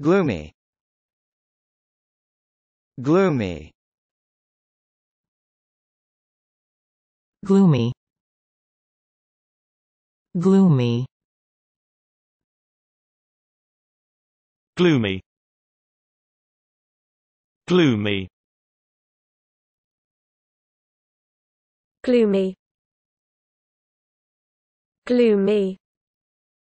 gloomy gloomy gloomy gloomy gloomy gloomy gloomy gloomy